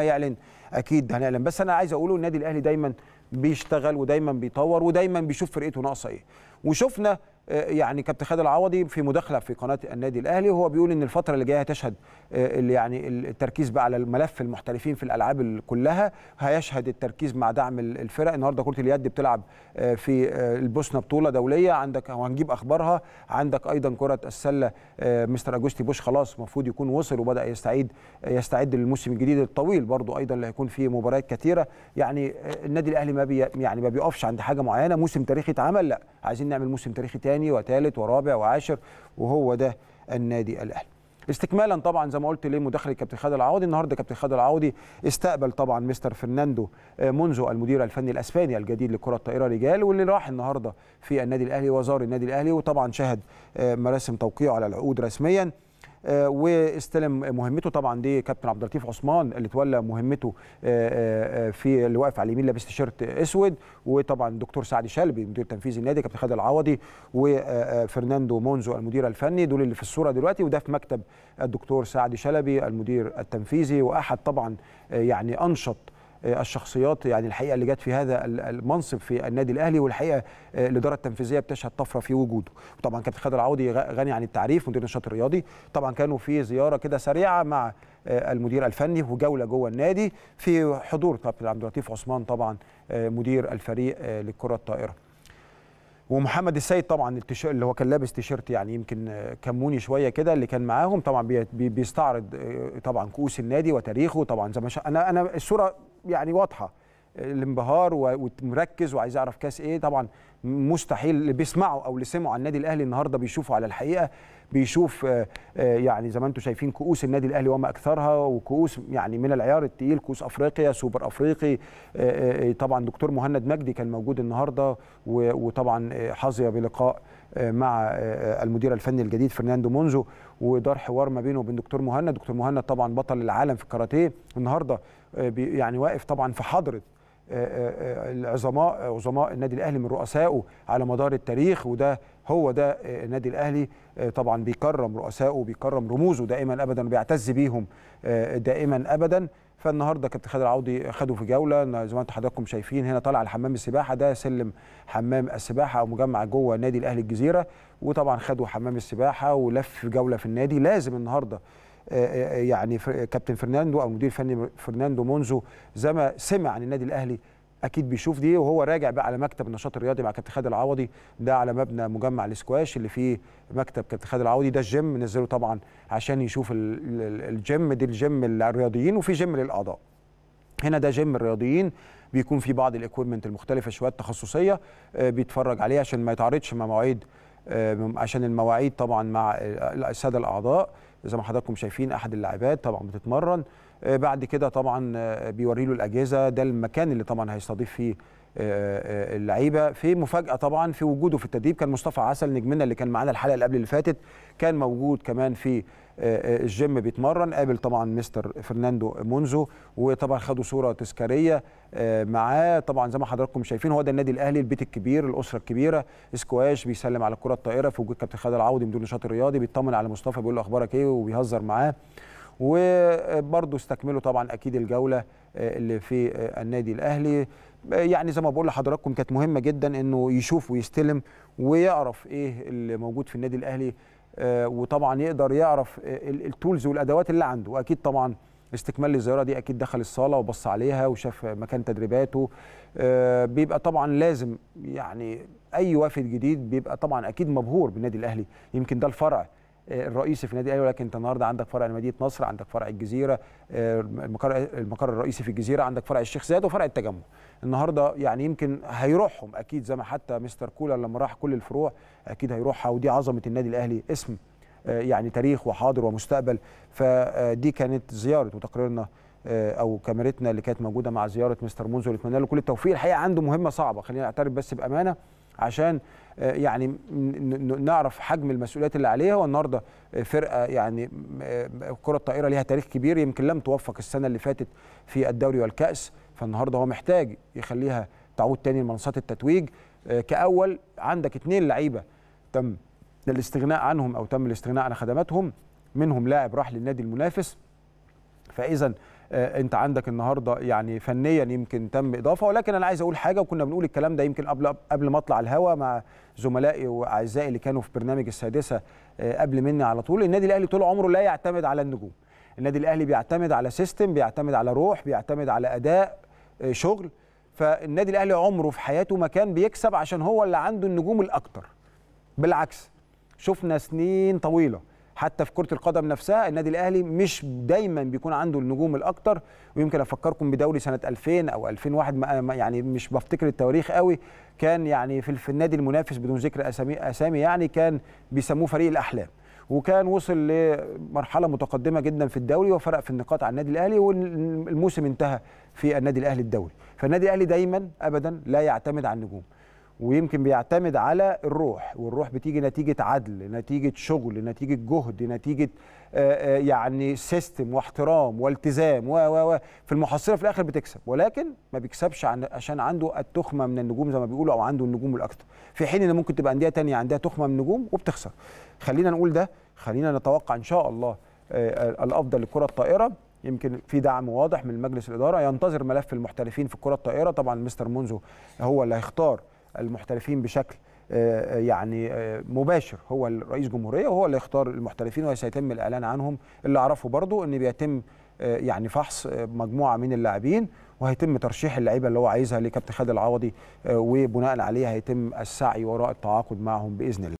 يعلن اكيد هنعلن بس انا عايز اقوله النادي الاهلي دايما بيشتغل ودايما بيطور ودايما بيشوف فرقته ناقصه ايه وشفنا آه، يعني كابتن خالد العوضي في مداخله في قناه النادي الاهلي وهو بيقول ان الفتره اللي جايه هتشهد آه، يعني التركيز بقى على الملف المحترفين في الالعاب كلها هيشهد التركيز مع دعم الفرق النهارده كره اليد بتلعب آه، في البوسنه بطوله دوليه عندك وهنجيب اخبارها عندك ايضا كره السله مستر اجوستي بوش خلاص المفروض يكون وصل وبدا يستعيد يستعد للموسم الجديد الطويل برضو ايضا اللي هيكون فيه مباريات كثيره يعني النادي الاهلي ما بي يعني ما بيقفش عند حاجه معينه موسم تاريخي اتعمل لا عايزين نعمل موسم تاريخي تاني وثاني وثالث ورابع وعاشر وهو ده النادي الاهلي استكمالا طبعا زي ما قلت ليه مداخله كابتن خالد العوضي النهارده كابتن خالد العوضي استقبل طبعا مستر فرناندو آه، منزو المدير الفني الاسباني الجديد لكره الطائره رجال واللي راح النهارده في النادي الاهلي وزار النادي الاهلي وطبعا شهد آه، مراسم توقيعه على العقود رسميا آه، واستلم مهمته طبعا دي كابتن عبد اللطيف عثمان اللي تولى مهمته آه، آه، في اللي واقف على اليمين لابس تيشيرت اسود وطبعا الدكتور سعد شلبي مدير تنفيذي النادي كابتن خالد العوضي وفرناندو مونزو المدير الفني دول اللي في الصوره دلوقتي وده في مكتب الدكتور سعد شلبي المدير التنفيذي واحد طبعا يعني انشط الشخصيات يعني الحقيقه اللي جت في هذا المنصب في النادي الاهلي والحقيقه آه، الاداره التنفيذيه بتشهد طفره في وجوده وطبعا كابتن خالد العوضي غني عن التعريف مدير النشاط الرياضي طبعا كانوا في زياره كده سريعه مع آه، المدير الفني وجوله جوه النادي في حضور كابتن عبد اللطيف عثمان طبعا آه، مدير الفريق للكره الطائره ومحمد السيد طبعا التيشيرت اللي هو كان لابس تيشيرت يعني يمكن كموني شويه كده اللي كان معاهم طبعا بيستعرض طبعا كؤوس النادي وتاريخه طبعا زي ما انا انا الصوره يعني واضحه الانبهار ومركز وعايز يعرف كاس ايه طبعا مستحيل اللي بيسمعوا او اللي سمعوا عن النادي الاهلي النهارده بيشوفوا على الحقيقه بيشوف آه، آه، يعني زي ما انتم شايفين كؤوس النادي الاهلي وما اكثرها وكؤوس يعني من العيار التقيل كؤوس افريقيا سوبر افريقي آه، طبعا دكتور مهند مجدي كان موجود النهارده وطبعا حظي بلقاء مع المدير الفني الجديد فرناندو مونزو ودار حوار ما بينه وبين دكتور مهند دكتور مهند طبعا بطل العالم في الكاراتيه النهارده آه، يعني واقف طبعا في حضره آه، آه، العظماء عظماء النادي الاهلي من رؤسائه على مدار التاريخ وده هو ده النادي الاهلي طبعا بيكرم رؤسائه وبيكرم رموزه دائما ابدا وبيعتز بيهم دائما ابدا فالنهارده كابتن خالد العوضي خدوا في جوله زي ما انتم حضراتكم شايفين هنا طالع على حمام السباحه ده سلم حمام السباحه او مجمع جوه النادي الاهلي الجزيره وطبعا خدوا حمام السباحه ولف جوله في النادي لازم النهارده يعني كابتن فرناندو او المدير الفني فرناندو مونزو زي ما سمع عن النادي الاهلي اكيد بيشوف دي وهو راجع بقى على مكتب النشاط الرياضي مع كابتن خالد العوضي ده على مبنى مجمع الاسكواش اللي فيه مكتب كابتن خالد العوضي ده الجيم نزله طبعا عشان يشوف الجيم دي الجيم للرياضيين وفي جيم للاعضاء هنا ده جيم الرياضيين بيكون في بعض الاكويبمنت المختلفه شويه تخصصيه آه، بيتفرج عليه عشان ما يتعارضش مع مواعيد آه، عشان المواعيد طبعا مع الساده الاعضاء زي ما حضراتكم شايفين احد اللاعبات طبعا بتتمرن آه، بعد كده طبعا آه، بيوري له الاجهزه ده المكان اللي طبعا هيستضيف فيه آه، آه، اللعيبه في مفاجاه طبعا في وجوده في التدريب كان مصطفى عسل نجمنا اللي كان معانا الحلقه اللي قبل اللي فاتت كان موجود كمان في آه، الجيم بيتمرن قابل طبعا مستر فرناندو مونزو وطبعا خدوا صوره تذكاريه معاه طبعا زي ما حضراتكم شايفين هو ده النادي الاهلي البيت الكبير الاسره الكبيره سكواش بيسلم على الكره الطائره في وجود كابتن خالد العوضي مدير النشاط الرياضي بيطمن على مصطفى بيقول له اخبارك ايه وبيهزر معاه وبرضه استكملوا طبعا اكيد الجوله آه، اللي في آه، النادي الاهلي آه، يعني زي ما بقول لحضراتكم كانت مهمه جدا انه يشوف ويستلم ويعرف ايه اللي موجود في النادي الاهلي وطبعا يقدر يعرف التولز والادوات اللي عنده واكيد طبعا استكمال الزياره دي اكيد دخل الصاله وبص عليها وشاف مكان تدريباته بيبقى طبعا لازم يعني اي وافد جديد بيبقى طبعا اكيد مبهور بالنادي الاهلي يمكن ده الفرع آه، الرئيسي في النادي الاهلي ولكن انت النهارده عندك فرع مدينه نصر عندك فرع الجزيره آه، المقر المقر الرئيسي في الجزيره عندك فرع الشيخ زايد وفرع التجمع النهارده يعني يمكن هيروحهم اكيد زي ما حتى مستر كولر لما راح كل الفروع اكيد هيروحها ودي عظمه النادي الاهلي اسم آه، يعني تاريخ وحاضر ومستقبل فدي كانت زياره وتقريرنا او كاميرتنا اللي كانت موجوده مع زياره مستر منذر نتمنى له كل التوفيق الحقيقه عنده مهمه صعبه خلينا نعترف بس بامانه عشان آه، يعني نعرف حجم المسؤوليات اللي عليها والنهارده آه، فرقه يعني آه، كره الطائره ليها تاريخ كبير يمكن لم توفق السنه اللي فاتت في الدوري والكاس فالنهارده هو محتاج يخليها تعود تاني لمنصات التتويج كاول عندك اثنين لعيبه تم الاستغناء عنهم او تم الاستغناء عن خدماتهم منهم لاعب راح للنادي المنافس فاذا آه، انت عندك النهارده يعني فنيا يمكن تم اضافه ولكن انا عايز اقول حاجه وكنا بنقول الكلام ده يمكن قبل قبل ما اطلع الهوا مع زملائي واعزائي اللي كانوا في برنامج السادسه آه، قبل مني على طول النادي الاهلي طول عمره لا يعتمد على النجوم النادي الاهلي بيعتمد على سيستم بيعتمد على روح بيعتمد على اداء آه، شغل فالنادي الاهلي عمره في حياته ما كان بيكسب عشان هو اللي عنده النجوم الاكتر بالعكس شفنا سنين طويله حتى في كره القدم نفسها النادي الاهلي مش دايما بيكون عنده النجوم الاكتر ويمكن افكركم بدوري سنه 2000 او 2001 يعني مش بفتكر التواريخ قوي كان يعني في النادي المنافس بدون ذكر اسامي اسامي يعني كان بيسموه فريق الاحلام وكان وصل لمرحله متقدمه جدا في الدوري وفرق في النقاط عن النادي الاهلي والموسم انتهى في النادي الاهلي الدوري فالنادي الاهلي دايما ابدا لا يعتمد على النجوم ويمكن بيعتمد على الروح والروح بتيجي نتيجه عدل نتيجه شغل نتيجه جهد نتيجه آه، آه، يعني سيستم واحترام والتزام و و في المحصله في الاخر بتكسب ولكن ما بيكسبش عشان عنده التخمه من النجوم زي ما بيقولوا او عنده النجوم الاكثر في حين ان ممكن تبقى انديه تانية عندها تخمه من النجوم وبتخسر خلينا نقول ده خلينا نتوقع ان شاء الله آه، الافضل للكره الطائره يمكن في دعم واضح من مجلس الاداره ينتظر ملف المحترفين في الكره الطائره طبعا مستر مونزو هو اللي هيختار المحترفين بشكل آه، آه، يعني آه، مباشر هو الرئيس جمهوريه وهو اللي يختار المحترفين وسيتم الاعلان عنهم اللي اعرفه برضو ان بيتم يعني فحص مجموعه من اللاعبين وهيتم ترشيح اللعيبه اللي هو عايزها لكابتن خالد العوضي وبناء عليه هيتم السعي وراء التعاقد معهم باذن الله